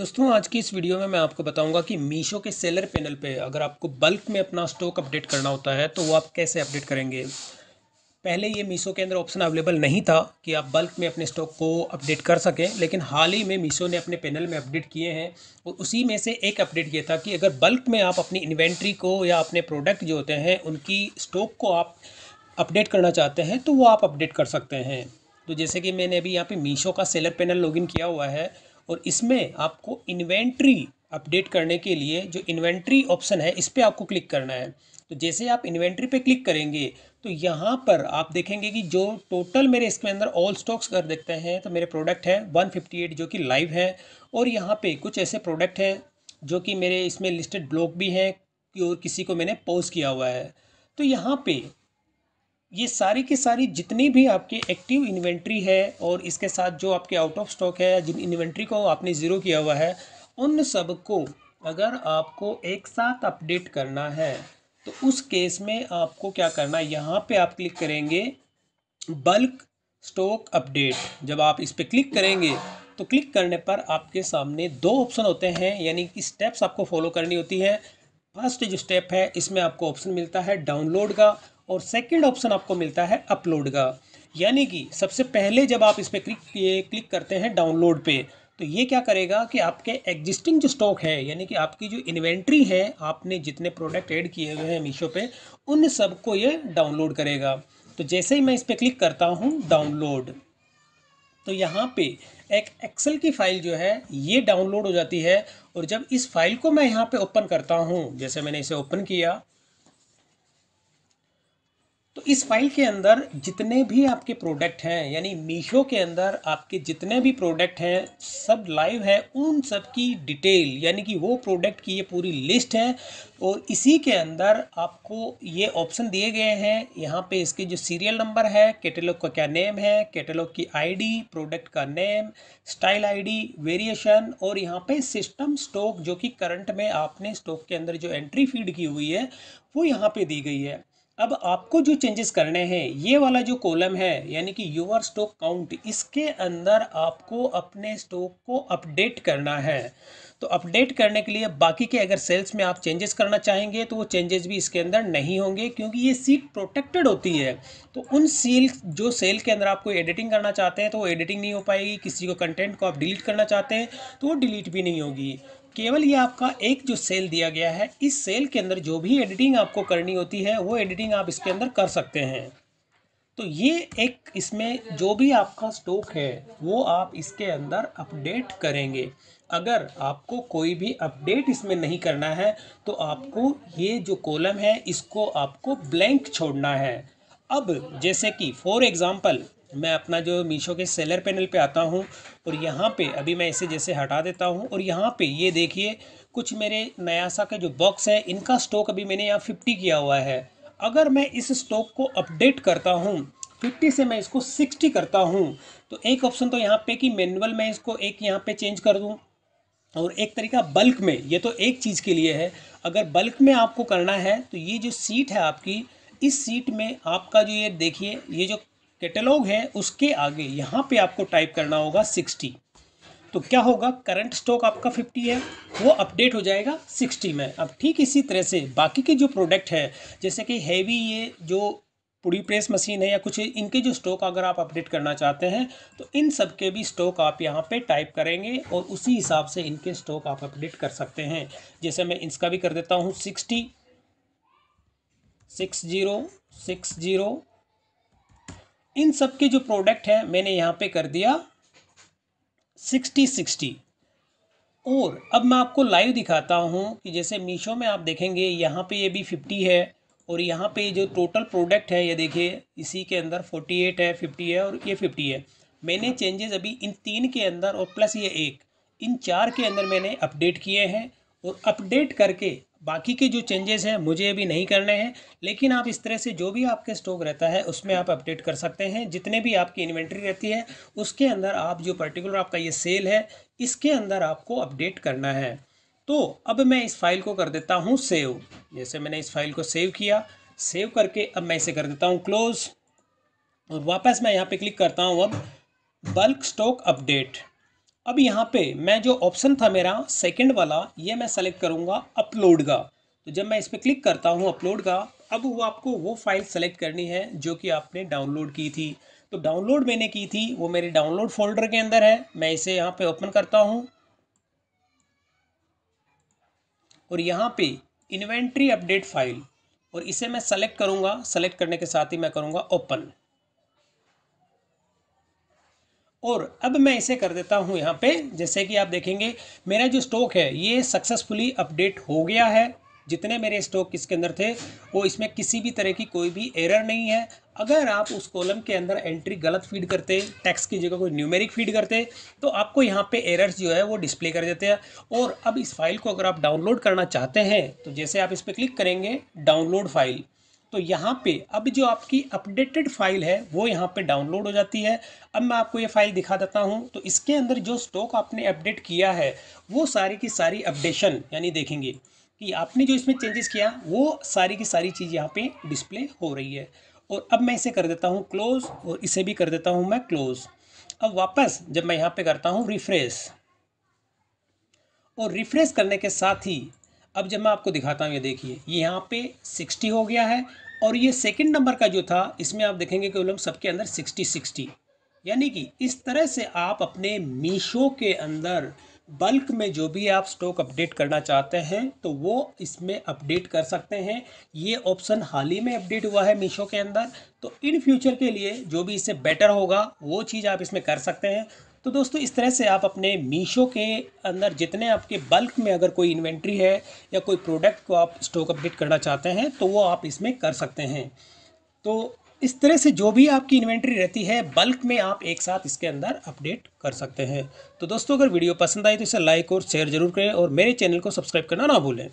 दोस्तों आज की इस वीडियो में मैं आपको बताऊंगा कि मीशो के सेलर पैनल पे अगर आपको बल्क में अपना स्टॉक अपडेट करना होता है तो वो आप कैसे अपडेट करेंगे पहले ये मीशो के अंदर ऑप्शन अवेलेबल नहीं था कि आप बल्क में अपने स्टॉक को अपडेट कर सकें लेकिन हाल ही में मीशो ने अपने पैनल में अपडेट किए हैं और उसी में से एक अपडेट ये था कि अगर बल्क में आप अपनी इन्वेंट्री को या अपने प्रोडक्ट जो होते हैं उनकी स्टॉक को आप अपडेट करना चाहते हैं तो वो आप अपडेट कर सकते हैं तो जैसे कि मैंने अभी यहाँ पे मीशो का सेलर पैनल लॉगिन किया हुआ है और इसमें आपको इन्वेंट्री अपडेट करने के लिए जो इन्वेंट्री ऑप्शन है इस पर आपको क्लिक करना है तो जैसे आप इन्वेंट्री पे क्लिक करेंगे तो यहाँ पर आप देखेंगे कि जो टोटल मेरे इसके अंदर ऑल स्टॉक्स अगर देखते हैं तो मेरे प्रोडक्ट हैं 158 जो कि लाइव हैं और यहाँ पे कुछ ऐसे प्रोडक्ट हैं जो कि मेरे इसमें लिस्टेड ब्लॉक भी हैं और किसी को मैंने पोस्ट किया हुआ है तो यहाँ पे ये सारी की सारी जितनी भी आपकी एक्टिव इन्वेंट्री है और इसके साथ जो आपके आउट ऑफ स्टॉक है जिन इन्वेंट्री को आपने ज़ीरो किया हुआ है उन सब को अगर आपको एक साथ अपडेट करना है तो उस केस में आपको क्या करना है यहाँ पे आप क्लिक करेंगे बल्क स्टॉक अपडेट जब आप इस पर क्लिक करेंगे तो क्लिक करने पर आपके सामने दो ऑप्शन होते हैं यानी कि स्टेप्स आपको फॉलो करनी होती है फर्स्ट जो स्टेप है इसमें आपको ऑप्शन मिलता है डाउनलोड का और सेकंड ऑप्शन आपको मिलता है अपलोड का यानी कि सबसे पहले जब आप इस पर क्लिक क्लिक करते हैं डाउनलोड पे तो ये क्या करेगा कि आपके एग्जिस्टिंग जो स्टॉक है यानी कि आपकी जो इन्वेंट्री है आपने जितने प्रोडक्ट ऐड किए हुए हैं मीशो पे उन सब को ये डाउनलोड करेगा तो जैसे ही मैं इस पर क्लिक करता हूँ डाउनलोड तो यहाँ पे एक एक्सेल की फाइल जो है ये डाउनलोड हो जाती है और जब इस फाइल को मैं यहाँ पे ओपन करता हूँ जैसे मैंने इसे ओपन किया तो इस फाइल के अंदर जितने भी आपके प्रोडक्ट हैं यानी मीशो के अंदर आपके जितने भी प्रोडक्ट हैं सब लाइव है उन सब की डिटेल यानी कि वो प्रोडक्ट की ये पूरी लिस्ट है और इसी के अंदर आपको ये ऑप्शन दिए गए हैं यहाँ पे इसके जो सीरियल नंबर है कैटलॉग का क्या नेम है कैटलॉग की आईडी प्रोडक्ट का नेम स्टाइल आईडी वेरिएशन और यहाँ पे सिस्टम स्टॉक जो कि करंट में आपने स्टॉक के अंदर जो एंट्री फीड की हुई है वो यहाँ पे दी गई है अब आपको जो चेंजेस करने हैं ये वाला जो कॉलम है यानी कि यूवर स्टॉक काउंट इसके अंदर आपको अपने स्टॉक को अपडेट करना है तो अपडेट करने के लिए बाकी के अगर सेल्स में आप चेंजेस करना चाहेंगे तो वो चेंजेस भी इसके अंदर नहीं होंगे क्योंकि ये सीट प्रोटेक्टेड होती है तो उन सील जो सेल के अंदर आपको एडिटिंग करना चाहते हैं तो वो एडिटिंग नहीं हो पाएगी किसी को कंटेंट को आप डिलीट करना चाहते हैं तो वो डिलीट भी नहीं होगी केवल ये आपका एक जो सेल दिया गया है इस सेल के अंदर जो भी एडिटिंग आपको करनी होती है वो एडिटिंग आप इसके अंदर कर सकते हैं तो ये एक इसमें जो भी आपका स्टॉक है वो आप इसके अंदर अपडेट करेंगे अगर आपको कोई भी अपडेट इसमें नहीं करना है तो आपको ये जो कॉलम है इसको आपको ब्लैंक छोड़ना है अब जैसे कि फॉर एग्ज़ाम्पल मैं अपना जो मीशो के सेलर पैनल पे आता हूँ और यहाँ पे अभी मैं इसे जैसे हटा देता हूँ और यहाँ पे ये देखिए कुछ मेरे नयासा के जो बॉक्स है इनका स्टॉक अभी मैंने यहाँ फिफ्टी किया हुआ है अगर मैं इस स्टॉक को अपडेट करता हूँ फिफ्टी से मैं इसको सिक्सटी करता हूँ तो एक ऑप्शन तो यहाँ पे कि मैनुअल मैं इसको एक यहाँ पे चेंज कर दूँ और एक तरीका बल्क में ये तो एक चीज़ के लिए है अगर बल्क में आपको करना है तो ये जो सीट है आपकी इस सीट में आपका जो ये देखिए ये जो कैटलॉग है उसके आगे यहाँ पे आपको टाइप करना होगा सिक्सटी तो क्या होगा करंट स्टॉक आपका फिफ्टी है वो अपडेट हो जाएगा सिक्सटी में अब ठीक इसी तरह से बाकी के जो प्रोडक्ट है जैसे कि हैवी ये जो पूरी प्रेस मशीन है या कुछ इनके जो स्टॉक अगर आप अपडेट करना चाहते हैं तो इन सब के भी स्टॉक आप यहाँ पे टाइप करेंगे और उसी हिसाब से इनके स्टॉक आप अपडेट कर सकते हैं जैसे मैं इसका भी कर देता हूँ sixty six zero six zero इन सब के जो प्रोडक्ट हैं मैंने यहाँ पे कर दिया सिक्सटी सिक्सटी और अब मैं आपको लाइव दिखाता हूँ कि जैसे मीशो में आप देखेंगे यहाँ पे ये भी फिफ्टी है और यहाँ पे जो टोटल प्रोडक्ट है ये देखिए इसी के अंदर फोर्टी एट है फिफ्टी है और ये फिफ्टी है मैंने चेंजेस अभी इन तीन के अंदर और प्लस ये एक इन चार के अंदर मैंने अपडेट किए हैं और अपडेट करके बाकी के जो चेंजेस हैं मुझे अभी नहीं करने हैं लेकिन आप इस तरह से जो भी आपके स्टॉक रहता है उसमें आप अपडेट कर सकते हैं जितने भी आपकी इन्वेंट्री रहती है उसके अंदर आप जो पर्टिकुलर आपका ये सेल है इसके अंदर आपको अपडेट करना है तो अब मैं इस फाइल को कर देता हूँ सेव जैसे मैंने इस फाइल को सेव किया सेव करके अब मैं इसे कर देता हूँ क्लोज और वापस मैं यहाँ पर क्लिक करता हूँ अब बल्क स्टॉक अपडेट अब यहाँ पे मैं जो ऑप्शन था मेरा सेकंड वाला ये मैं सेलेक्ट करूँगा अपलोड का तो जब मैं इस पर क्लिक करता हूँ अपलोड का अब वो आपको वो फाइल सेलेक्ट करनी है जो कि आपने डाउनलोड की थी तो डाउनलोड मैंने की थी वो मेरे डाउनलोड फोल्डर के अंदर है मैं इसे यहाँ पे ओपन करता हूँ और यहाँ पे इन्वेंट्री अपडेट फाइल और इसे मैं सेलेक्ट करूँगा सेलेक्ट करने के साथ ही मैं करूँगा ओपन और अब मैं इसे कर देता हूँ यहाँ पे जैसे कि आप देखेंगे मेरा जो स्टॉक है ये सक्सेसफुली अपडेट हो गया है जितने मेरे स्टॉक इसके अंदर थे वो इसमें किसी भी तरह की कोई भी एरर नहीं है अगर आप उस कॉलम के अंदर एंट्री गलत फीड करते टैक्स की जगह कोई न्यूमेरिक फीड करते तो आपको यहाँ पे एरर्स जो है वो डिस्प्ले कर देते हैं और अब इस फाइल को अगर आप डाउनलोड करना चाहते हैं तो जैसे आप इस पर क्लिक करेंगे डाउनलोड फाइल तो यहाँ पे अब जो आपकी अपडेटेड फाइल है वो यहाँ पे डाउनलोड हो जाती है अब मैं आपको ये फाइल दिखा देता हूँ तो इसके अंदर जो स्टॉक आपने अपडेट किया है वो सारी की सारी अपडेशन यानी देखेंगे कि आपने जो इसमें चेंजेस किया वो सारी की सारी चीज़ यहाँ पे डिस्प्ले हो रही है और अब मैं इसे कर देता हूँ क्लोज़ और इसे भी कर देता हूँ मैं क्लोज़ अब वापस जब मैं यहाँ पर करता हूँ रिफ्रेश और रिफ्रेश करने के साथ ही अब जब मैं आपको दिखाता हूँ ये देखिए ये यहाँ पे 60 हो गया है और ये सेकंड नंबर का जो था इसमें आप देखेंगे कि कॉलम सबके अंदर 60 60 यानी कि इस तरह से आप अपने मीशो के अंदर बल्क में जो भी आप स्टॉक अपडेट करना चाहते हैं तो वो इसमें अपडेट कर सकते हैं ये ऑप्शन हाल ही में अपडेट हुआ है मीशो के अंदर तो इन फ्यूचर के लिए जो भी इससे बेटर होगा वो चीज़ आप इसमें कर सकते हैं तो दोस्तों इस तरह से आप अपने मीशो के अंदर जितने आपके बल्क में अगर कोई इन्वेंट्री है या कोई प्रोडक्ट को आप स्टॉक अपडेट करना चाहते हैं तो वो आप इसमें कर सकते हैं तो इस तरह से जो भी आपकी इन्वेंट्री रहती है बल्क में आप एक साथ इसके अंदर अपडेट कर सकते हैं तो दोस्तों अगर वीडियो पसंद आई तो इसे लाइक और शेयर जरूर करें और मेरे चैनल को सब्सक्राइब करना ना भूलें